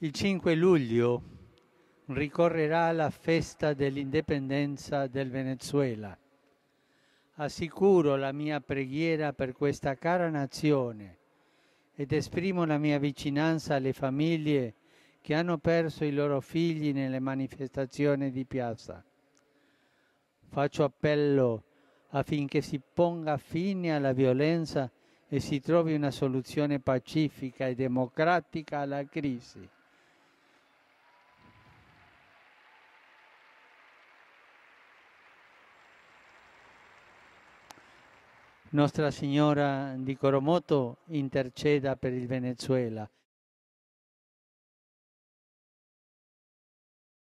Il 5 luglio ricorrerà la festa dell'indipendenza del Venezuela. Assicuro la mia preghiera per questa cara nazione ed esprimo la mia vicinanza alle famiglie che hanno perso i loro figli nelle manifestazioni di piazza. Faccio appello affinché si ponga fine alla violenza e si trovi una soluzione pacifica e democratica alla crisi. Nostra Signora di Coromoto interceda per il Venezuela.